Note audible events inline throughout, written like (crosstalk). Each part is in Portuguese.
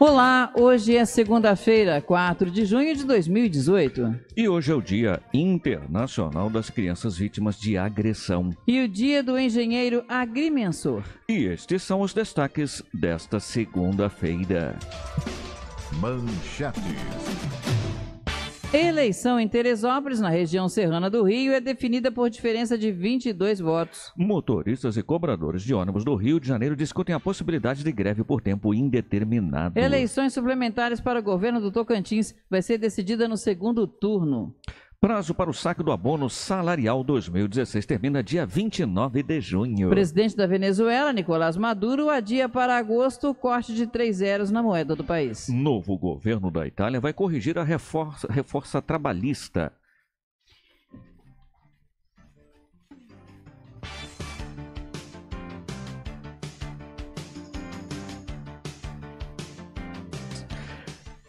Olá, hoje é segunda-feira, 4 de junho de 2018. E hoje é o Dia Internacional das Crianças Vítimas de Agressão. E o Dia do Engenheiro Agrimensor. E estes são os destaques desta segunda-feira. Manchetes. Eleição em Teresópolis, na região serrana do Rio, é definida por diferença de 22 votos. Motoristas e cobradores de ônibus do Rio de Janeiro discutem a possibilidade de greve por tempo indeterminado. Eleições suplementares para o governo do Tocantins vai ser decidida no segundo turno. Prazo para o saque do abono salarial 2016 termina dia 29 de junho. presidente da Venezuela, Nicolás Maduro, adia para agosto o corte de três zeros na moeda do país. Novo governo da Itália vai corrigir a reforça, reforça trabalhista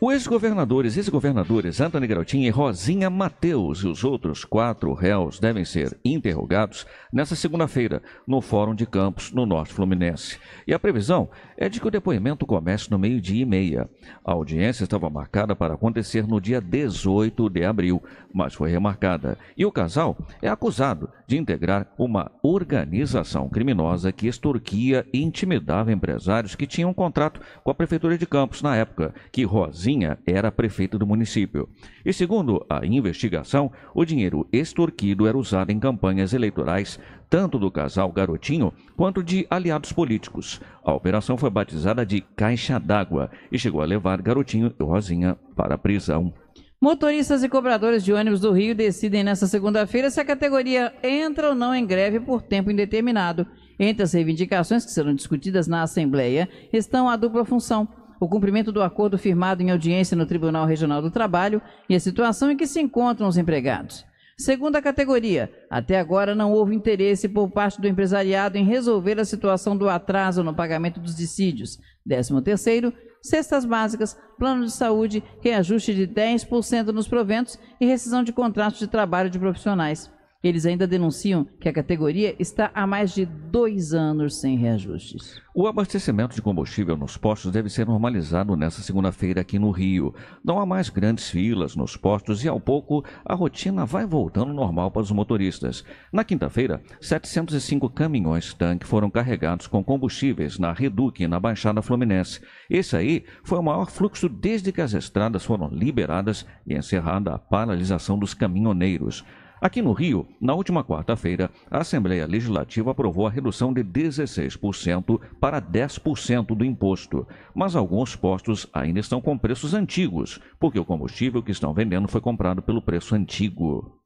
Os ex-governadores, ex governadores Antônio Grautinha e Rosinha Mateus e os outros quatro réus devem ser interrogados nesta segunda-feira no Fórum de Campos, no Norte Fluminense. E a previsão é de que o depoimento comece no meio-dia e meia. A audiência estava marcada para acontecer no dia 18 de abril, mas foi remarcada. E o casal é acusado de integrar uma organização criminosa que extorquia e intimidava empresários que tinham contrato com a Prefeitura de Campos na época que Rosinha era prefeito do município. E segundo a investigação, o dinheiro extorquido era usado em campanhas eleitorais tanto do casal Garotinho quanto de aliados políticos. A operação foi batizada de Caixa d'Água e chegou a levar Garotinho e Rosinha para a prisão. Motoristas e cobradores de ônibus do Rio decidem nesta segunda-feira se a categoria entra ou não em greve por tempo indeterminado. Entre as reivindicações que serão discutidas na Assembleia estão a dupla função o cumprimento do acordo firmado em audiência no Tribunal Regional do Trabalho e a situação em que se encontram os empregados. Segunda categoria, até agora não houve interesse por parte do empresariado em resolver a situação do atraso no pagamento dos dissídios. Décimo terceiro, cestas básicas, plano de saúde, reajuste de 10% nos proventos e rescisão de contratos de trabalho de profissionais. Eles ainda denunciam que a categoria está há mais de dois anos sem reajustes. O abastecimento de combustível nos postos deve ser normalizado nesta segunda-feira aqui no Rio. Não há mais grandes filas nos postos e, ao pouco, a rotina vai voltando normal para os motoristas. Na quinta-feira, 705 caminhões-tanque foram carregados com combustíveis na Reduque, na Baixada Fluminense. Esse aí foi o maior fluxo desde que as estradas foram liberadas e encerrada a paralisação dos caminhoneiros. Aqui no Rio, na última quarta-feira, a Assembleia Legislativa aprovou a redução de 16% para 10% do imposto. Mas alguns postos ainda estão com preços antigos, porque o combustível que estão vendendo foi comprado pelo preço antigo.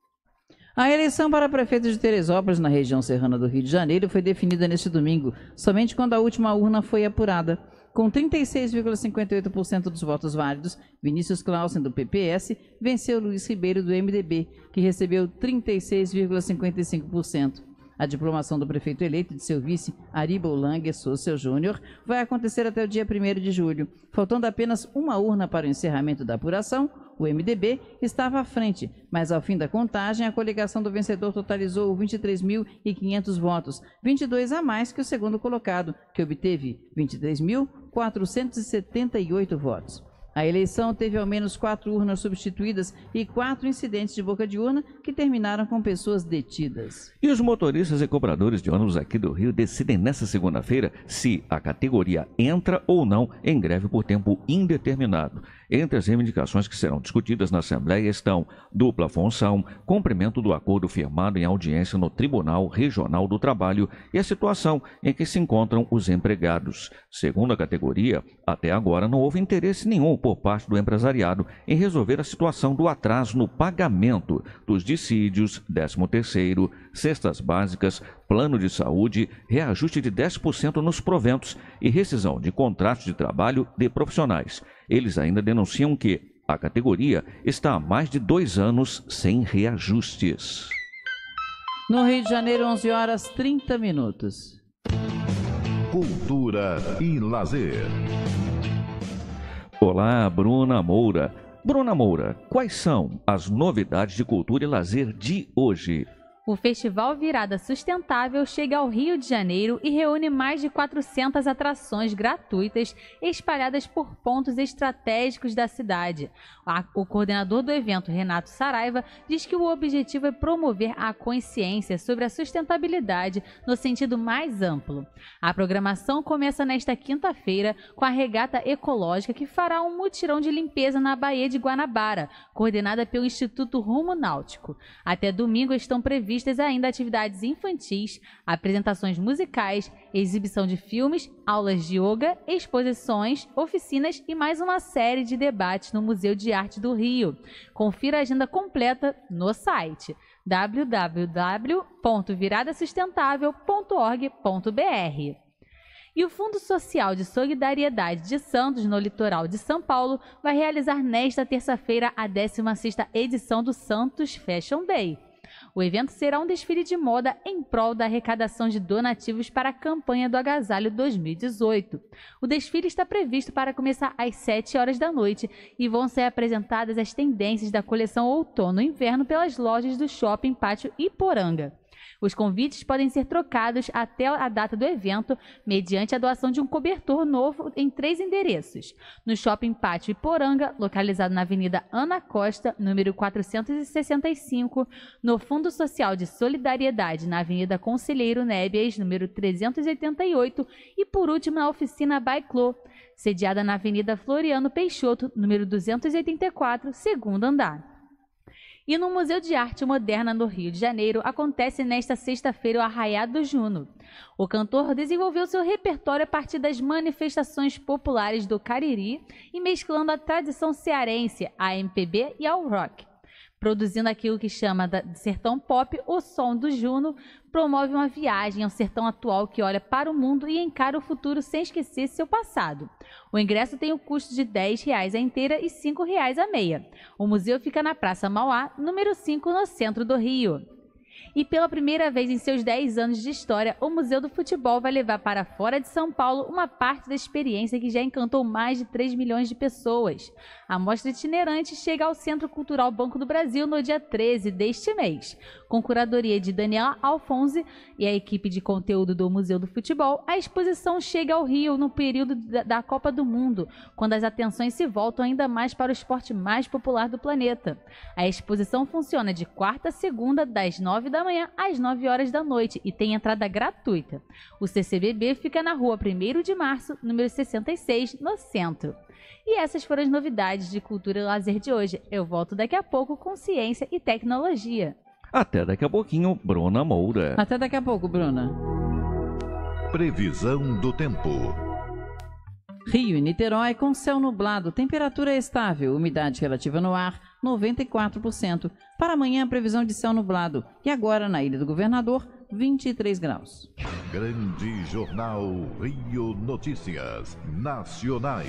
A eleição para prefeito de Teresópolis, na região serrana do Rio de Janeiro, foi definida neste domingo, somente quando a última urna foi apurada. Com 36,58% dos votos válidos, Vinícius Clausen, do PPS, venceu Luiz Ribeiro, do MDB, que recebeu 36,55%. A diplomação do prefeito eleito e de seu vice, Aribo Lange Social Júnior, vai acontecer até o dia 1 de julho. Faltando apenas uma urna para o encerramento da apuração, o MDB estava à frente, mas ao fim da contagem, a coligação do vencedor totalizou 23.500 votos, 22 a mais que o segundo colocado, que obteve 23.478 votos. A eleição teve ao menos quatro urnas substituídas e quatro incidentes de boca de urna que terminaram com pessoas detidas. E os motoristas e cobradores de ônibus aqui do Rio decidem nesta segunda-feira se a categoria entra ou não em greve por tempo indeterminado. Entre as reivindicações que serão discutidas na Assembleia estão dupla função, cumprimento do acordo firmado em audiência no Tribunal Regional do Trabalho e a situação em que se encontram os empregados. Segundo a categoria, até agora não houve interesse nenhum por parte do empresariado em resolver a situação do atraso no pagamento dos dissídios, 13º, cestas básicas, plano de saúde, reajuste de 10% nos proventos e rescisão de contratos de trabalho de profissionais. Eles ainda denunciam que a categoria está há mais de dois anos sem reajustes. No Rio de Janeiro, 11 horas 30 minutos. Cultura e lazer. Olá, Bruna Moura. Bruna Moura, quais são as novidades de cultura e lazer de hoje? O Festival Virada Sustentável chega ao Rio de Janeiro e reúne mais de 400 atrações gratuitas espalhadas por pontos estratégicos da cidade. O coordenador do evento, Renato Saraiva, diz que o objetivo é promover a consciência sobre a sustentabilidade no sentido mais amplo. A programação começa nesta quinta-feira com a regata ecológica que fará um mutirão de limpeza na Baía de Guanabara, coordenada pelo Instituto Rumo Náutico. Até domingo estão previstos previstas ainda atividades infantis, apresentações musicais, exibição de filmes, aulas de yoga, exposições, oficinas e mais uma série de debates no Museu de Arte do Rio. Confira a agenda completa no site www.viradasustentável.org.br. E o Fundo Social de Solidariedade de Santos, no litoral de São Paulo, vai realizar nesta terça-feira a 16ª edição do Santos Fashion Day. O evento será um desfile de moda em prol da arrecadação de donativos para a campanha do Agasalho 2018. O desfile está previsto para começar às 7 horas da noite e vão ser apresentadas as tendências da coleção outono-inverno pelas lojas do Shopping Pátio Iporanga. Os convites podem ser trocados até a data do evento, mediante a doação de um cobertor novo em três endereços: no Shopping Pátio Iporanga, localizado na Avenida Ana Costa, número 465, no Fundo Social de Solidariedade, na Avenida Conselheiro Nebias, número 388, e por último na oficina Baiclô, sediada na Avenida Floriano Peixoto, número 284, segundo andar. E no Museu de Arte Moderna no Rio de Janeiro acontece nesta sexta-feira o Arraiado do Juno. O cantor desenvolveu seu repertório a partir das manifestações populares do Cariri e mesclando a tradição cearense, a MPB e ao rock produzindo aquilo que chama de sertão pop, o som do Juno promove uma viagem ao sertão atual que olha para o mundo e encara o futuro sem esquecer seu passado. O ingresso tem o um custo de R$ 10,00 a inteira e R$ 5,00 a meia. O museu fica na Praça Mauá, número 5, no centro do Rio. E pela primeira vez em seus 10 anos de história, o Museu do Futebol vai levar para fora de São Paulo uma parte da experiência que já encantou mais de 3 milhões de pessoas. A mostra itinerante chega ao Centro Cultural Banco do Brasil no dia 13 deste mês. Com curadoria de Daniela Alfonse e a equipe de conteúdo do Museu do Futebol, a exposição chega ao Rio no período da Copa do Mundo, quando as atenções se voltam ainda mais para o esporte mais popular do planeta. A exposição funciona de quarta a segunda, das 9 9 da manhã às 9 horas da noite e tem entrada gratuita. O CCBB fica na rua 1 de março, número 66, no centro. E essas foram as novidades de cultura e lazer de hoje. Eu volto daqui a pouco com ciência e tecnologia. Até daqui a pouquinho, Bruna Moura. Até daqui a pouco, Bruna. Previsão do tempo. Rio e Niterói com céu nublado, temperatura estável, umidade relativa no ar. 94%. Para amanhã, a previsão de céu nublado. E agora, na Ilha do Governador, 23 graus. Grande Jornal Rio Notícias Nacionais.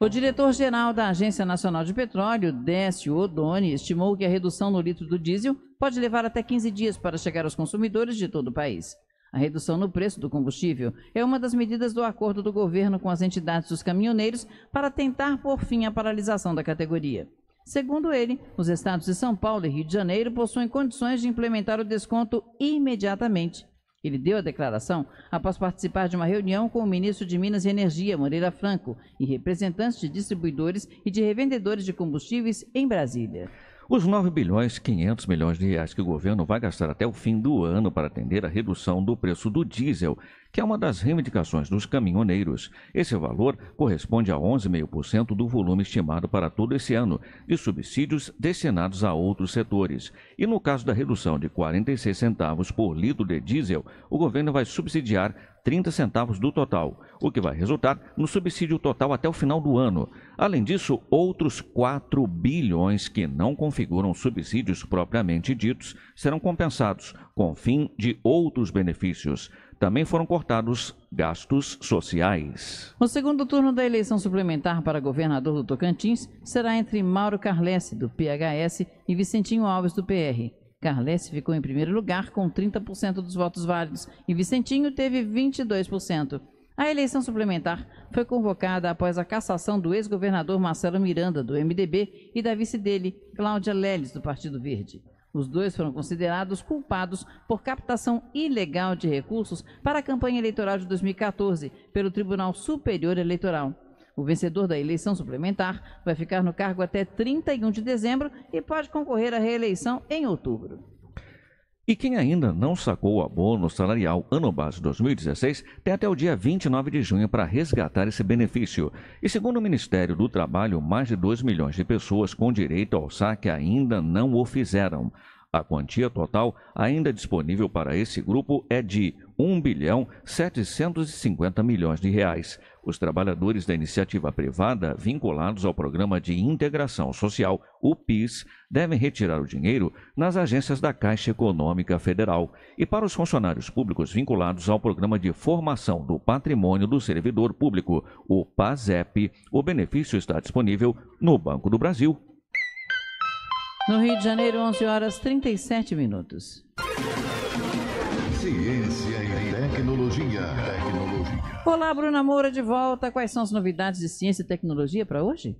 O diretor-geral da Agência Nacional de Petróleo, Décio Odoni, estimou que a redução no litro do diesel pode levar até 15 dias para chegar aos consumidores de todo o país. A redução no preço do combustível é uma das medidas do acordo do governo com as entidades dos caminhoneiros para tentar por fim a paralisação da categoria. Segundo ele, os estados de São Paulo e Rio de Janeiro possuem condições de implementar o desconto imediatamente. Ele deu a declaração após participar de uma reunião com o ministro de Minas e Energia, Moreira Franco, e representantes de distribuidores e de revendedores de combustíveis em Brasília. Os 9 bilhões 500 milhões de reais que o governo vai gastar até o fim do ano para atender a redução do preço do diesel que é uma das reivindicações dos caminhoneiros. Esse valor corresponde a 11,5% do volume estimado para todo esse ano de subsídios destinados a outros setores. E no caso da redução de 46 centavos por litro de diesel, o governo vai subsidiar 30 centavos do total, o que vai resultar no subsídio total até o final do ano. Além disso, outros 4 bilhões que não configuram subsídios propriamente ditos serão compensados, com fim de outros benefícios. Também foram cortados gastos sociais. O segundo turno da eleição suplementar para governador do Tocantins será entre Mauro Carlesse, do PHS, e Vicentinho Alves, do PR. Carlesse ficou em primeiro lugar com 30% dos votos válidos e Vicentinho teve 22%. A eleição suplementar foi convocada após a cassação do ex-governador Marcelo Miranda, do MDB, e da vice dele, Cláudia Leles, do Partido Verde. Os dois foram considerados culpados por captação ilegal de recursos para a campanha eleitoral de 2014 pelo Tribunal Superior Eleitoral. O vencedor da eleição suplementar vai ficar no cargo até 31 de dezembro e pode concorrer à reeleição em outubro. E quem ainda não sacou o abono salarial ano base 2016 tem até o dia 29 de junho para resgatar esse benefício. E segundo o Ministério do Trabalho, mais de 2 milhões de pessoas com direito ao saque ainda não o fizeram. A quantia total ainda disponível para esse grupo é de 1 bilhão 750 milhões de reais os trabalhadores da iniciativa privada vinculados ao Programa de Integração Social, o PIS, devem retirar o dinheiro nas agências da Caixa Econômica Federal. E para os funcionários públicos vinculados ao Programa de Formação do Patrimônio do Servidor Público, o PASEP, o benefício está disponível no Banco do Brasil. No Rio de Janeiro, 11 horas 37 minutos. Ciência e tecnologia. Olá, Bruna Moura de volta. Quais são as novidades de ciência e tecnologia para hoje?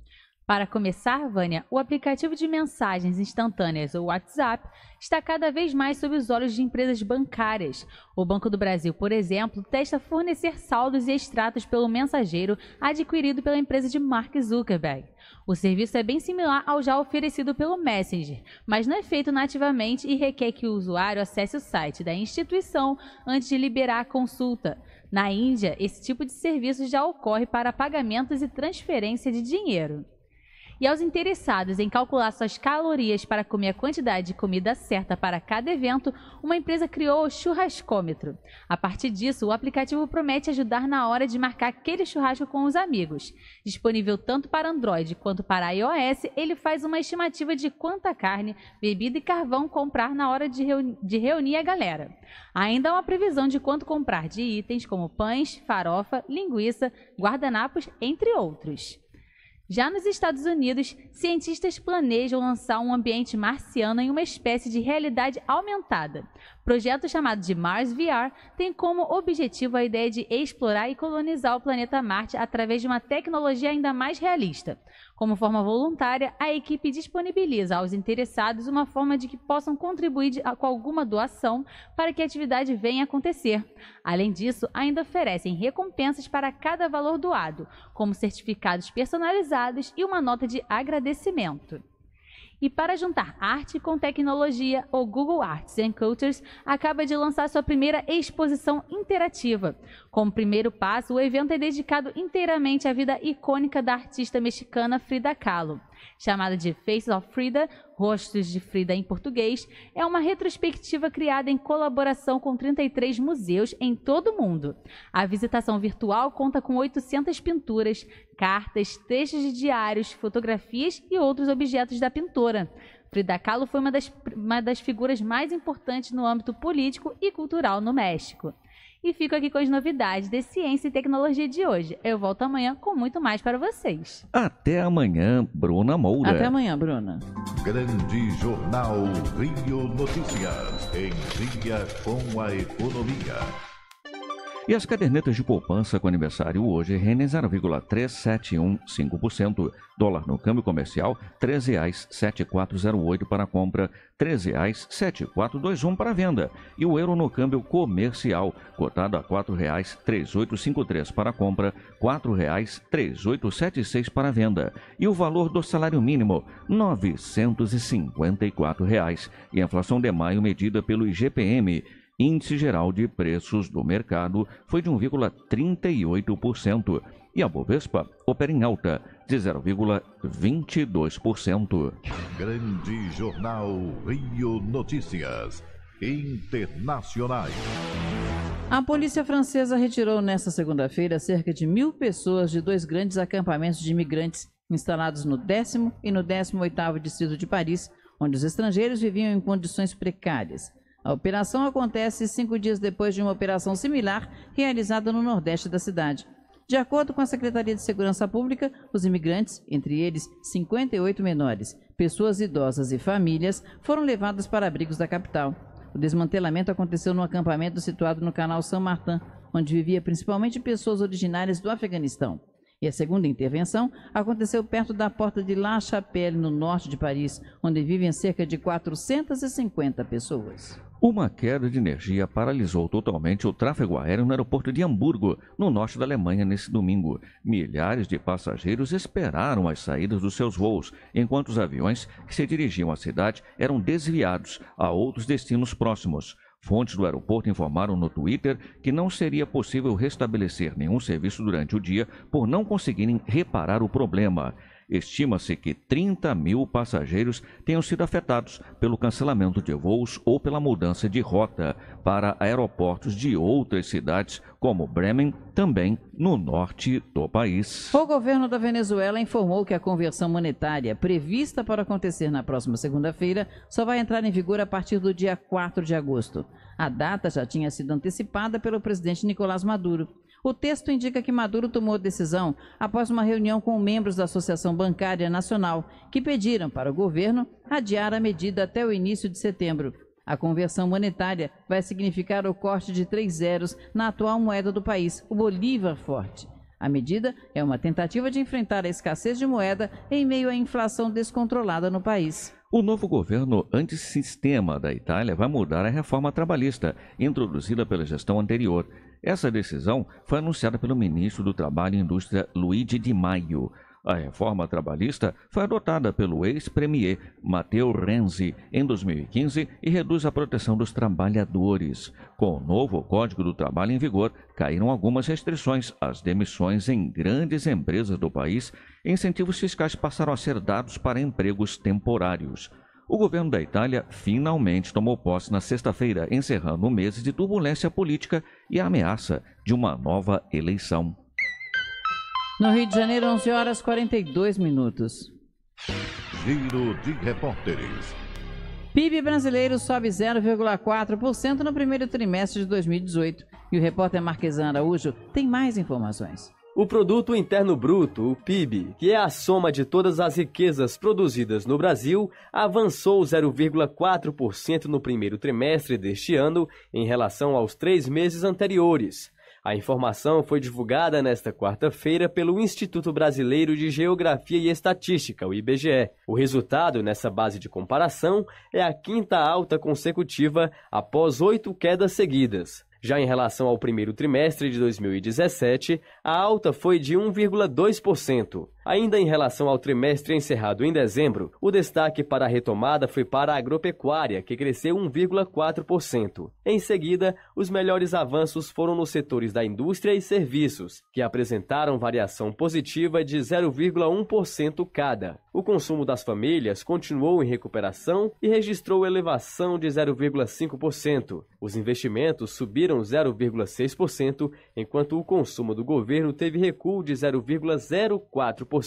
Para começar, Vânia, o aplicativo de mensagens instantâneas, o WhatsApp, está cada vez mais sob os olhos de empresas bancárias. O Banco do Brasil, por exemplo, testa fornecer saldos e extratos pelo mensageiro adquirido pela empresa de Mark Zuckerberg. O serviço é bem similar ao já oferecido pelo Messenger, mas não é feito nativamente e requer que o usuário acesse o site da instituição antes de liberar a consulta. Na Índia, esse tipo de serviço já ocorre para pagamentos e transferência de dinheiro. E aos interessados em calcular suas calorias para comer a quantidade de comida certa para cada evento, uma empresa criou o churrascômetro. A partir disso, o aplicativo promete ajudar na hora de marcar aquele churrasco com os amigos. Disponível tanto para Android quanto para iOS, ele faz uma estimativa de quanta carne, bebida e carvão comprar na hora de, reuni de reunir a galera. Ainda há uma previsão de quanto comprar de itens como pães, farofa, linguiça, guardanapos, entre outros. Já nos Estados Unidos, cientistas planejam lançar um ambiente marciano em uma espécie de realidade aumentada. O projeto chamado de Mars VR tem como objetivo a ideia de explorar e colonizar o planeta Marte através de uma tecnologia ainda mais realista. Como forma voluntária, a equipe disponibiliza aos interessados uma forma de que possam contribuir de, com alguma doação para que a atividade venha a acontecer. Além disso, ainda oferecem recompensas para cada valor doado, como certificados personalizados e uma nota de agradecimento. E para juntar arte com tecnologia, o Google Arts and Cultures acaba de lançar sua primeira exposição interativa. Como primeiro passo, o evento é dedicado inteiramente à vida icônica da artista mexicana Frida Kahlo chamada de Faces of Frida, Rostos de Frida em português, é uma retrospectiva criada em colaboração com 33 museus em todo o mundo. A visitação virtual conta com 800 pinturas, cartas, textos de diários, fotografias e outros objetos da pintora. Frida Kahlo foi uma das, uma das figuras mais importantes no âmbito político e cultural no México. E fico aqui com as novidades de ciência e tecnologia de hoje. Eu volto amanhã com muito mais para vocês. Até amanhã, Bruna Moura. Até amanhã, Bruna. Grande Jornal Rio Notícias. Em dia com a economia. E as cadernetas de poupança com aniversário hoje rendem 0,3715%. Dólar no câmbio comercial, R$ 13,7408 para compra, R$ 13,7421 para venda. E o euro no câmbio comercial, cotado a R$ 4,3853 para compra, R$ 4,3876 para venda. E o valor do salário mínimo, R$ 954. Reais. E a inflação de maio medida pelo IGPM índice geral de preços do mercado foi de 1,38% e a Bovespa opera em alta de 0,22%. Grande Jornal Rio Notícias Internacionais. A polícia francesa retirou nesta segunda-feira cerca de mil pessoas de dois grandes acampamentos de imigrantes instalados no 10 e no 18º distrito de Paris, onde os estrangeiros viviam em condições precárias. A operação acontece cinco dias depois de uma operação similar realizada no nordeste da cidade. De acordo com a Secretaria de Segurança Pública, os imigrantes, entre eles 58 menores, pessoas idosas e famílias, foram levados para abrigos da capital. O desmantelamento aconteceu no acampamento situado no canal São Martin, onde vivia principalmente pessoas originárias do Afeganistão. E a segunda intervenção aconteceu perto da porta de La Chapelle, no norte de Paris, onde vivem cerca de 450 pessoas. Uma queda de energia paralisou totalmente o tráfego aéreo no aeroporto de Hamburgo, no norte da Alemanha, nesse domingo. Milhares de passageiros esperaram as saídas dos seus voos, enquanto os aviões que se dirigiam à cidade eram desviados a outros destinos próximos. Fontes do aeroporto informaram no Twitter que não seria possível restabelecer nenhum serviço durante o dia por não conseguirem reparar o problema. Estima-se que 30 mil passageiros tenham sido afetados pelo cancelamento de voos ou pela mudança de rota para aeroportos de outras cidades, como Bremen, também no norte do país. O governo da Venezuela informou que a conversão monetária prevista para acontecer na próxima segunda-feira só vai entrar em vigor a partir do dia 4 de agosto. A data já tinha sido antecipada pelo presidente Nicolás Maduro. O texto indica que Maduro tomou a decisão após uma reunião com membros da Associação Bancária Nacional, que pediram para o governo adiar a medida até o início de setembro. A conversão monetária vai significar o corte de três zeros na atual moeda do país, o Bolívar Forte. A medida é uma tentativa de enfrentar a escassez de moeda em meio à inflação descontrolada no país. O novo governo antissistema da Itália vai mudar a reforma trabalhista, introduzida pela gestão anterior, essa decisão foi anunciada pelo ministro do Trabalho e Indústria, Luigi Di Maio. A reforma trabalhista foi adotada pelo ex-premier Matteo Renzi em 2015 e reduz a proteção dos trabalhadores. Com o novo Código do Trabalho em vigor, caíram algumas restrições às demissões em grandes empresas do país e incentivos fiscais passaram a ser dados para empregos temporários. O governo da Itália finalmente tomou posse na sexta-feira, encerrando um mês de turbulência política e a ameaça de uma nova eleição. No Rio de Janeiro, 11 horas 42 minutos. Giro de repórteres. PIB brasileiro sobe 0,4% no primeiro trimestre de 2018. E o repórter Marquesan Araújo tem mais informações. O Produto Interno Bruto, o PIB, que é a soma de todas as riquezas produzidas no Brasil, avançou 0,4% no primeiro trimestre deste ano em relação aos três meses anteriores. A informação foi divulgada nesta quarta-feira pelo Instituto Brasileiro de Geografia e Estatística, o IBGE. O resultado nessa base de comparação é a quinta alta consecutiva após oito quedas seguidas. Já em relação ao primeiro trimestre de 2017, a alta foi de 1,2%. Ainda em relação ao trimestre encerrado em dezembro, o destaque para a retomada foi para a agropecuária, que cresceu 1,4%. Em seguida, os melhores avanços foram nos setores da indústria e serviços, que apresentaram variação positiva de 0,1% cada. O consumo das famílias continuou em recuperação e registrou elevação de 0,5%. Os investimentos subiram 0,6%, enquanto o consumo do governo teve recuo de 0,04%.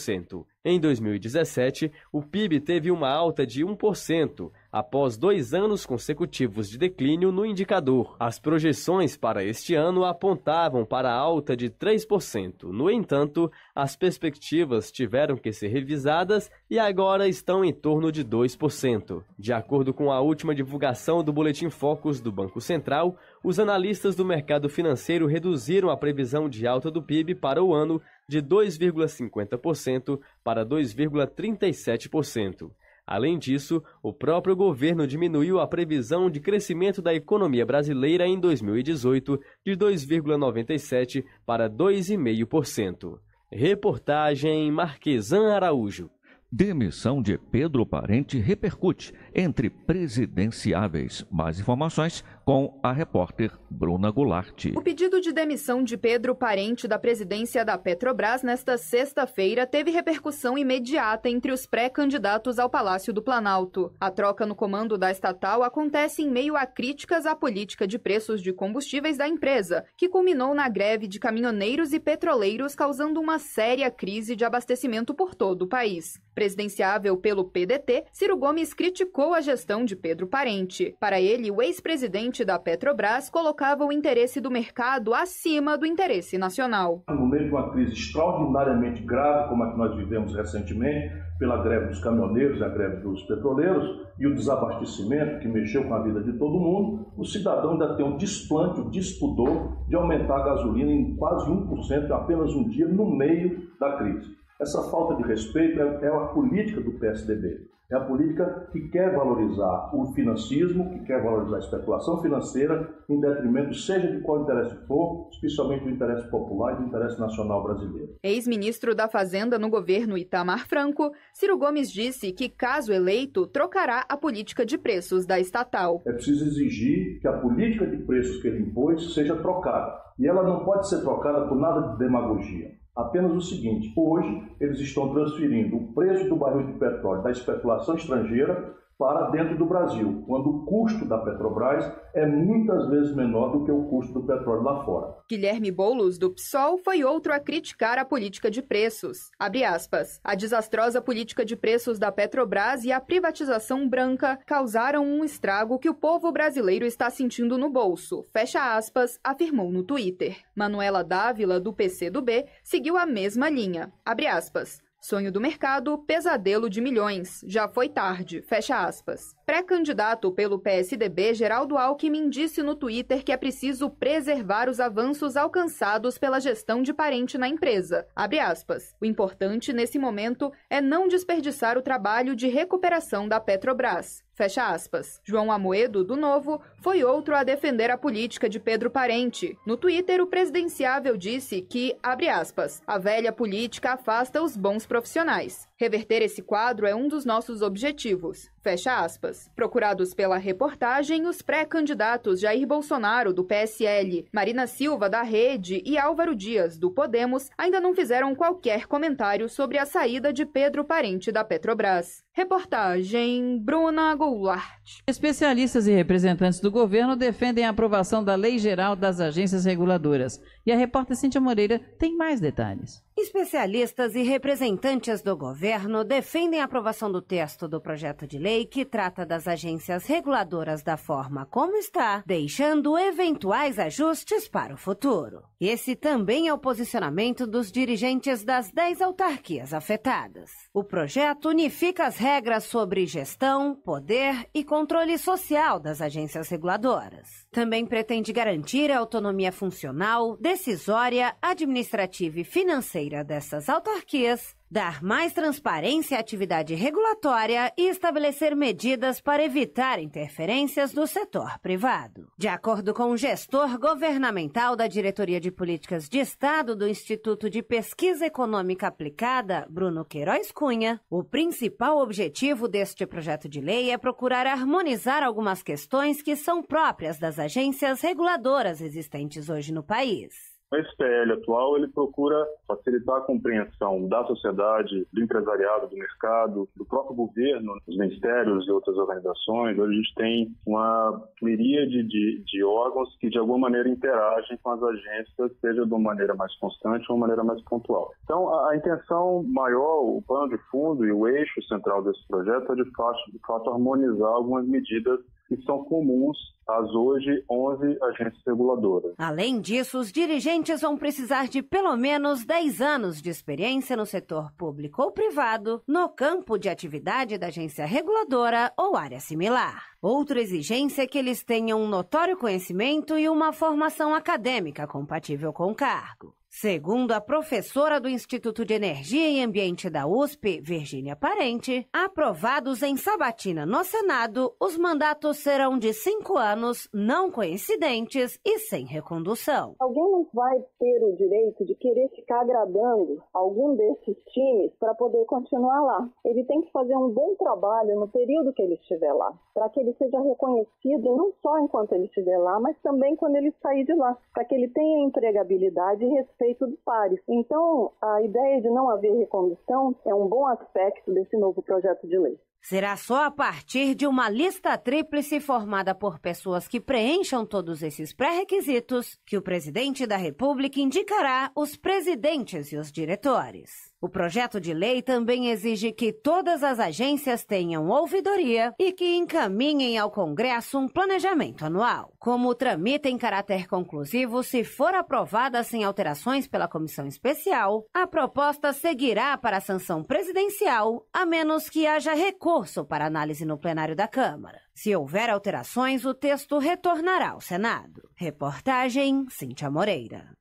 Em 2017, o PIB teve uma alta de 1%, após dois anos consecutivos de declínio no indicador. As projeções para este ano apontavam para alta de 3%. No entanto, as perspectivas tiveram que ser revisadas e agora estão em torno de 2%. De acordo com a última divulgação do Boletim Focus do Banco Central, os analistas do mercado financeiro reduziram a previsão de alta do PIB para o ano de 2,50% para 2,37%. Além disso, o próprio governo diminuiu a previsão de crescimento da economia brasileira em 2018 de 2,97% para 2,5%. Reportagem Marquesan Araújo. Demissão de Pedro Parente repercute entre presidenciáveis. Mais informações com a repórter Bruna Goulart. O pedido de demissão de Pedro Parente da presidência da Petrobras nesta sexta-feira teve repercussão imediata entre os pré-candidatos ao Palácio do Planalto. A troca no comando da estatal acontece em meio a críticas à política de preços de combustíveis da empresa, que culminou na greve de caminhoneiros e petroleiros, causando uma séria crise de abastecimento por todo o país. Presidenciável pelo PDT, Ciro Gomes criticou a gestão de Pedro Parente. Para ele, o ex-presidente presidente da Petrobras colocava o interesse do mercado acima do interesse nacional. No meio de uma crise extraordinariamente grave, como a que nós vivemos recentemente, pela greve dos caminhoneiros, a greve dos petroleiros e o desabastecimento que mexeu com a vida de todo mundo, o cidadão ainda tem um desplante, um despudor de aumentar a gasolina em quase 1% em apenas um dia no meio da crise. Essa falta de respeito é, é a política do PSDB. É a política que quer valorizar o financismo, que quer valorizar a especulação financeira, em detrimento, seja de qual interesse for, especialmente do interesse popular e do interesse nacional brasileiro. Ex-ministro da Fazenda no governo Itamar Franco, Ciro Gomes disse que, caso eleito, trocará a política de preços da estatal. É preciso exigir que a política de preços que ele impôs seja trocada. E ela não pode ser trocada por nada de demagogia apenas o seguinte: hoje eles estão transferindo o preço do barril de petróleo da especulação estrangeira para dentro do Brasil, quando o custo da Petrobras é muitas vezes menor do que o custo do petróleo lá fora. Guilherme Boulos, do PSOL, foi outro a criticar a política de preços. Abre aspas. A desastrosa política de preços da Petrobras e a privatização branca causaram um estrago que o povo brasileiro está sentindo no bolso. Fecha aspas, afirmou no Twitter. Manuela Dávila, do PCdoB, seguiu a mesma linha. Abre aspas. Sonho do mercado, pesadelo de milhões. Já foi tarde. Fecha aspas. Pré-candidato pelo PSDB, Geraldo Alckmin disse no Twitter que é preciso preservar os avanços alcançados pela gestão de parente na empresa. Abre aspas. O importante nesse momento é não desperdiçar o trabalho de recuperação da Petrobras. Fecha aspas. João Amoedo, do Novo, foi outro a defender a política de Pedro Parente. No Twitter, o presidenciável disse que, abre aspas, a velha política afasta os bons profissionais. Reverter esse quadro é um dos nossos objetivos. Fecha aspas. Procurados pela reportagem, os pré-candidatos Jair Bolsonaro, do PSL, Marina Silva, da Rede, e Álvaro Dias, do Podemos, ainda não fizeram qualquer comentário sobre a saída de Pedro Parente da Petrobras. Reportagem Bruna Goulart. Especialistas e representantes do governo defendem a aprovação da Lei Geral das Agências Reguladoras. E a repórter Cintia Moreira tem mais detalhes. Especialistas e representantes do governo defendem a aprovação do texto do projeto de lei que trata das agências reguladoras da forma como está, deixando eventuais ajustes para o futuro. Esse também é o posicionamento dos dirigentes das dez autarquias afetadas. O projeto unifica as regras sobre gestão, poder e controle social das agências reguladoras. Também pretende garantir a autonomia funcional, decisória, administrativa e financeira financeira dessas autarquias, dar mais transparência à atividade regulatória e estabelecer medidas para evitar interferências do setor privado. De acordo com o gestor governamental da Diretoria de Políticas de Estado do Instituto de Pesquisa Econômica Aplicada, Bruno Queiroz Cunha, o principal objetivo deste projeto de lei é procurar harmonizar algumas questões que são próprias das agências reguladoras existentes hoje no país. O SPL atual ele procura facilitar a compreensão da sociedade, do empresariado, do mercado, do próprio governo, dos ministérios e outras organizações. Hoje a gente tem uma miríade de, de órgãos que de alguma maneira interagem com as agências, seja de uma maneira mais constante ou uma maneira mais pontual. Então a, a intenção maior, o plano de fundo e o eixo central desse projeto é de fato, de fato harmonizar algumas medidas que são comuns às hoje 11 agências reguladoras. Além disso, os dirigentes vão precisar de pelo menos 10 anos de experiência no setor público ou privado, no campo de atividade da agência reguladora ou área similar. Outra exigência é que eles tenham um notório conhecimento e uma formação acadêmica compatível com o cargo. Segundo a professora do Instituto de Energia e Ambiente da USP, Virgínia Parente, aprovados em sabatina no Senado, os mandatos serão de cinco anos, não coincidentes e sem recondução. Alguém não vai ter o direito de querer ficar agradando algum desses times para poder continuar lá. Ele tem que fazer um bom trabalho no período que ele estiver lá, para que ele seja reconhecido não só enquanto ele estiver lá, mas também quando ele sair de lá, para que ele tenha empregabilidade e respeito feito dos pares. Então, a ideia de não haver recondução é um bom aspecto desse novo projeto de lei. Será só a partir de uma lista tríplice formada por pessoas que preencham todos esses pré-requisitos que o presidente da República indicará os presidentes e os diretores. O projeto de lei também exige que todas as agências tenham ouvidoria e que encaminhem ao Congresso um planejamento anual. Como tramita em caráter conclusivo, se for aprovada sem alterações pela comissão especial, a proposta seguirá para a sanção presidencial, a menos que haja recurso para análise no plenário da Câmara. Se houver alterações, o texto retornará ao Senado. Reportagem Cíntia Moreira.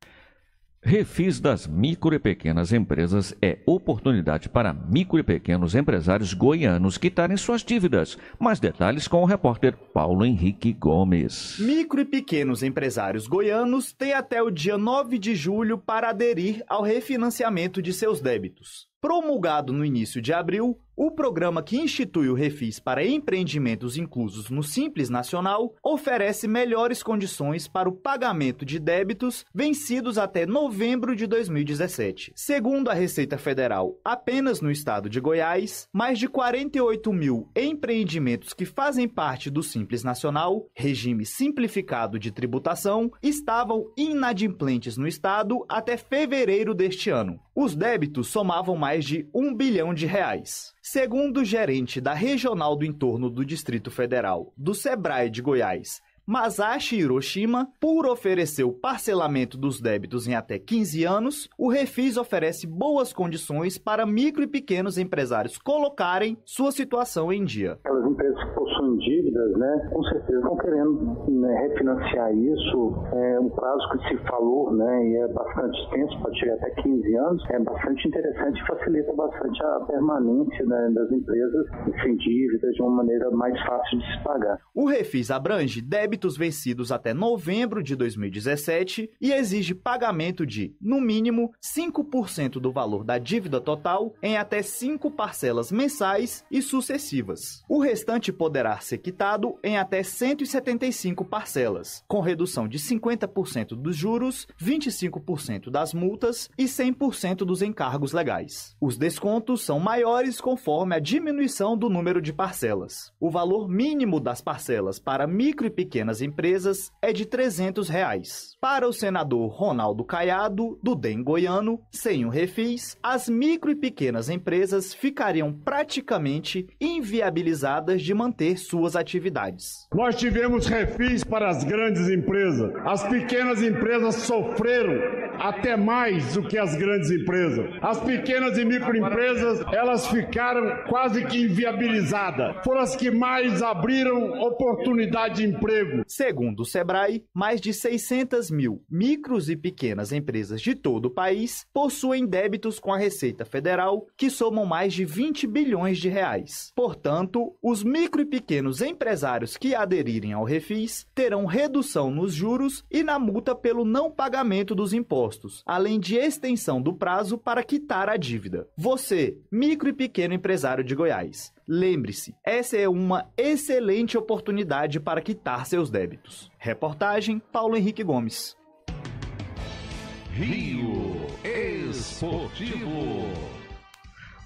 Refis das micro e pequenas empresas é oportunidade para micro e pequenos empresários goianos quitarem suas dívidas. Mais detalhes com o repórter Paulo Henrique Gomes. Micro e pequenos empresários goianos têm até o dia 9 de julho para aderir ao refinanciamento de seus débitos. Promulgado no início de abril, o programa que institui o Refis para empreendimentos inclusos no Simples Nacional oferece melhores condições para o pagamento de débitos vencidos até novembro de 2017. Segundo a Receita Federal, apenas no estado de Goiás, mais de 48 mil empreendimentos que fazem parte do Simples Nacional, regime simplificado de tributação, estavam inadimplentes no estado até fevereiro deste ano. Os débitos somavam mais mais de um bilhão de reais. Segundo o gerente da regional do entorno do Distrito Federal do Sebrae de Goiás, Masashi Hiroshima, por oferecer o parcelamento dos débitos em até 15 anos, o Refis oferece boas condições para micro e pequenos empresários colocarem sua situação em dia. Aquelas empresas que possuem dívidas, né, com certeza estão querendo né, refinanciar isso. É, um prazo que se falou, né, e é bastante extenso, pode chegar até 15 anos, é bastante interessante e facilita bastante a permanência né, das empresas sem dívidas de uma maneira mais fácil de se pagar. O Refis abrange débitos débitos vencidos até novembro de 2017 e exige pagamento de, no mínimo, 5% do valor da dívida total em até cinco parcelas mensais e sucessivas. O restante poderá ser quitado em até 175 parcelas, com redução de 50% dos juros, 25% das multas e 100% dos encargos legais. Os descontos são maiores conforme a diminuição do número de parcelas. O valor mínimo das parcelas para micro e pequenas pequenas empresas é de R$ 300. Reais. Para o senador Ronaldo Caiado, do DEM goiano, sem o refis, as micro e pequenas empresas ficariam praticamente inviabilizadas de manter suas atividades. Nós tivemos refis para as grandes empresas. As pequenas empresas sofreram até mais do que as grandes empresas. As pequenas e microempresas, elas ficaram quase que inviabilizadas. Foram as que mais abriram oportunidade de emprego. Segundo o Sebrae, mais de 600 mil micros e pequenas empresas de todo o país possuem débitos com a Receita Federal que somam mais de 20 bilhões de reais. Portanto, os micro e pequenos empresários que aderirem ao Refis terão redução nos juros e na multa pelo não pagamento dos impostos, além de extensão do prazo para quitar a dívida. Você, micro e pequeno empresário de Goiás, Lembre-se, essa é uma excelente oportunidade para quitar seus débitos. Reportagem Paulo Henrique Gomes. Rio Esportivo.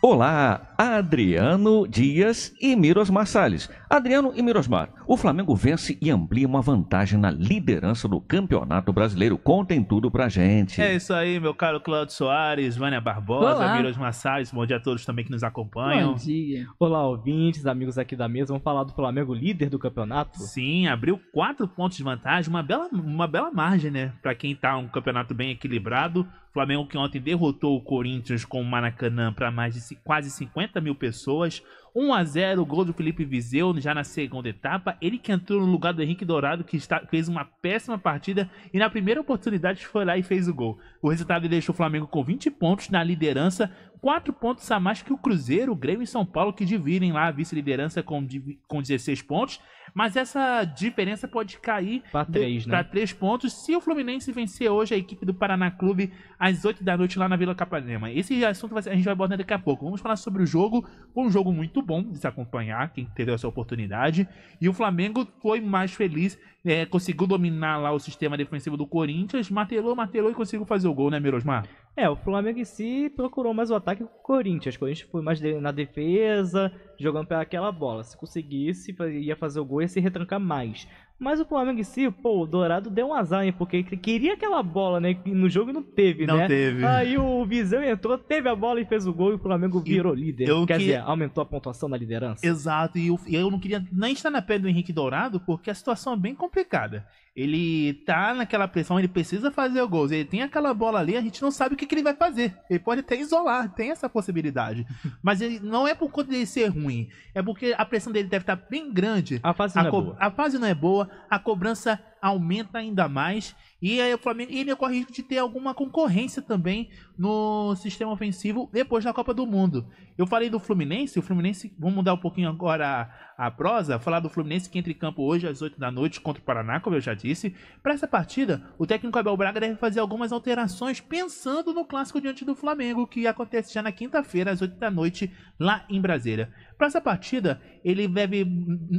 Olá, Adriano Dias e Miros Marsalis. Adriano e Mirosmar, o Flamengo vence e amplia uma vantagem na liderança do Campeonato Brasileiro. Contem tudo pra gente. É isso aí, meu caro Cláudio Soares, Vânia Barbosa, Olá. Miros Marsalis. Bom dia a todos também que nos acompanham. Bom dia. Olá, ouvintes, amigos aqui da mesa. Vamos falar do Flamengo líder do campeonato? Sim, abriu quatro pontos de vantagem, uma bela, uma bela margem, né? Pra quem tá um campeonato bem equilibrado. Flamengo que ontem derrotou o Corinthians com o Maracanã para mais de quase 50 mil pessoas. 1 a 0 gol do Felipe Viseu já na segunda etapa. Ele que entrou no lugar do Henrique Dourado, que está, fez uma péssima partida e na primeira oportunidade foi lá e fez o gol. O resultado deixou o Flamengo com 20 pontos na liderança, quatro pontos a mais que o Cruzeiro, o Grêmio e São Paulo, que dividem lá a vice-liderança com, com 16 pontos. Mas essa diferença pode cair para três, né? três pontos se o Fluminense vencer hoje a equipe do Paraná Clube às 8 da noite lá na Vila Capanema. Esse assunto a gente vai abordar daqui a pouco. Vamos falar sobre o jogo. Foi um jogo muito bom de se acompanhar, quem teve essa oportunidade. E o Flamengo foi mais feliz é, conseguiu dominar lá o sistema defensivo do Corinthians, matelou, matelou e conseguiu fazer o gol, né, Mirosmar? É, o Flamengo em si procurou mais o ataque com o Corinthians. O Corinthians foi mais na defesa, jogando para aquela bola. Se conseguisse, ia fazer o gol e se retrancar mais. Mas o Flamengo em si, pô, o Dourado deu um azar, hein? Porque ele queria aquela bola, né? No jogo não teve, não né? Não teve. Aí o Visão entrou, teve a bola e fez o gol e o Flamengo virou e líder. Eu Quer que... dizer, aumentou a pontuação na liderança. Exato, e eu, eu não queria nem estar na pele do Henrique Dourado, porque a situação é bem complicada. Ele tá naquela pressão, ele precisa fazer o gol. Ele tem aquela bola ali, a gente não sabe o que, que ele vai fazer. Ele pode até isolar, tem essa possibilidade. (laughs) Mas ele não é por conta dele ser ruim, é porque a pressão dele deve estar tá bem grande. A fase, a não, é boa. a fase não é boa, a cobrança aumenta ainda mais. E aí o Flamengo e ele corre risco de ter alguma concorrência também no sistema ofensivo depois da Copa do Mundo. Eu falei do Fluminense, o Fluminense, vamos mudar um pouquinho agora a, a prosa, falar do Fluminense que entra em campo hoje às 8 da noite contra o Paraná, como eu já disse. Para essa partida, o técnico Abel Braga deve fazer algumas alterações pensando no clássico diante do Flamengo, que acontece já na quinta-feira às 8 da noite lá em Brasília. Para essa partida, ele deve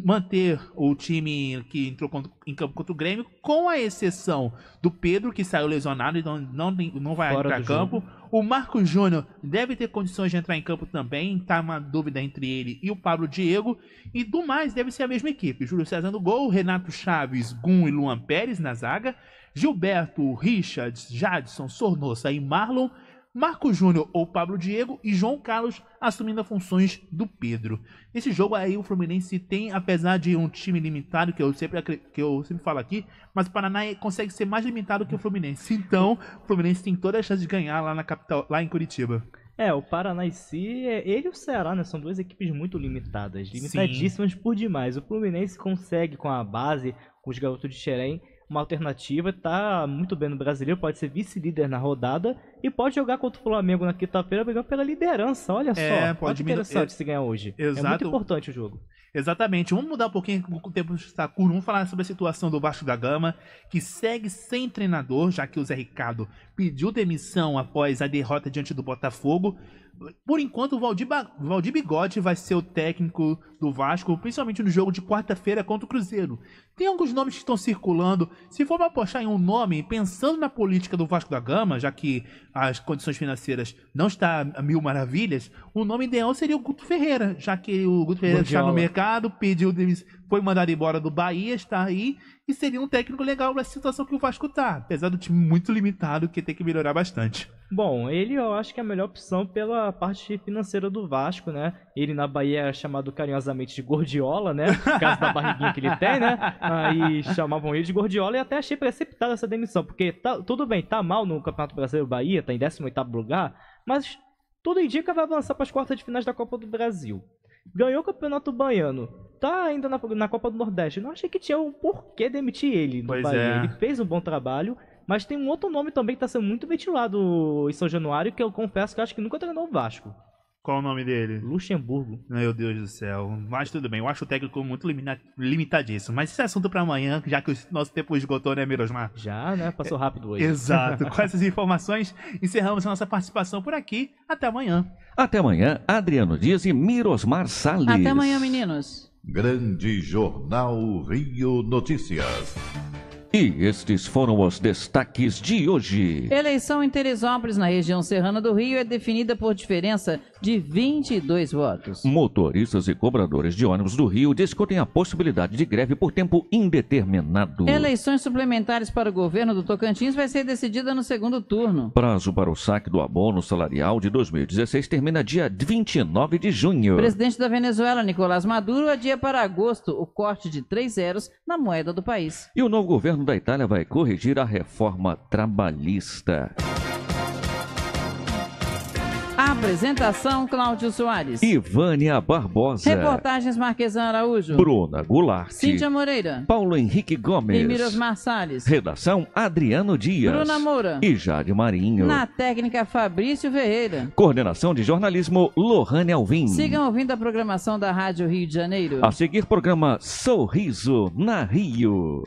manter o time que entrou em campo contra o Grêmio, com a exceção do Pedro, que saiu lesionado, e não, não vai Fora entrar em campo. Jogo. O Marco Júnior deve ter condições de entrar em campo também, tá uma dúvida entre ele e o Pablo Diego. E do mais, deve ser a mesma equipe. Júlio César no gol, Renato Chaves, Gum e Luan Pérez na zaga. Gilberto, Richard, Jadson, Sornossa e Marlon Marco Júnior ou Pablo Diego e João Carlos assumindo as funções do Pedro. Esse jogo aí o Fluminense tem, apesar de um time limitado, que eu sempre, que eu sempre falo aqui, mas o Paraná é, consegue ser mais limitado que o Fluminense. Então, o Fluminense tem toda a chance de ganhar lá na capital, lá em Curitiba. É, o Paraná si, é, ele e o Ceará, né? São duas equipes muito limitadas, limitadíssimas Sim. por demais. O Fluminense consegue, com a base, com os garotos de Xerém, uma alternativa, tá muito bem no brasileiro, pode ser vice-líder na rodada e pode jogar contra o Flamengo na quinta-feira brigando pela liderança. Olha é, só, é, pode muito interessante é, se ganhar hoje. Exato. É muito importante o jogo. Exatamente. Vamos mudar um pouquinho o tempo está curto. Vamos falar sobre a situação do Vasco da Gama, que segue sem treinador, já que o Zé Ricardo pediu demissão após a derrota diante do Botafogo. Por enquanto, o Valdir, Valdir Bigode vai ser o técnico do Vasco, principalmente no jogo de quarta-feira contra o Cruzeiro. Tem alguns nomes que estão circulando. Se for para apostar em um nome, pensando na política do Vasco da Gama, já que as condições financeiras não estão a mil maravilhas, o nome ideal seria o Guto Ferreira, já que o Guto Ferreira está no mercado, pediu foi mandado embora do Bahia, está aí, e seria um técnico legal para a situação que o Vasco está, apesar do time muito limitado que tem que melhorar bastante. Bom, ele eu acho que é a melhor opção pela parte financeira do Vasco, né? Ele na Bahia é chamado carinhosamente carinhosamente de Gordiola, né? Por causa da barriguinha que ele tem, né? Aí chamavam ele de Gordiola e até achei preceptada essa demissão, porque tá, tudo bem, tá mal no Campeonato Brasileiro Bahia, tá em 18º lugar, mas tudo indica vai avançar para as quartas de finais da Copa do Brasil. Ganhou o Campeonato Baiano, tá ainda na, na Copa do Nordeste. Não achei que tinha um porquê demitir ele no pois Bahia. É. Ele fez um bom trabalho, mas tem um outro nome também que está sendo muito ventilado em São Januário, que eu confesso que eu acho que nunca treinou o Vasco. Qual o nome dele? Luxemburgo. Meu Deus do céu. Mas tudo bem, eu acho o técnico muito limitadíssimo. Mas esse é assunto para amanhã, já que o nosso tempo esgotou, né, Mirosmar? Já, né? Passou rápido hoje. Exato. (laughs) Com essas informações, encerramos a nossa participação por aqui. Até amanhã. Até amanhã, Adriano Dias e Mirosmar Salles. Até amanhã, meninos. Grande Jornal Rio Notícias. E estes foram os destaques de hoje. Eleição em Teresópolis, na região serrana do Rio, é definida por diferença de 22 votos. Motoristas e cobradores de ônibus do Rio discutem a possibilidade de greve por tempo indeterminado. Eleições suplementares para o governo do Tocantins vai ser decidida no segundo turno. Prazo para o saque do abono salarial de 2016 termina dia 29 de junho. presidente da Venezuela, Nicolás Maduro, adia para agosto o corte de três zeros na moeda do país. E o novo governo governo da Itália vai corrigir a reforma trabalhista. Apresentação Cláudio Soares. Ivânia Barbosa. Reportagens Marquesan Araújo. Bruna Goulart. Cíntia Moreira. Paulo Henrique Gomes. Emílios Marçales. Redação Adriano Dias. Bruna Moura. E Jade Marinho. Na técnica Fabrício Ferreira. Coordenação de jornalismo Lohane Alvim. Sigam ouvindo a programação da Rádio Rio de Janeiro. A seguir programa Sorriso na Rio.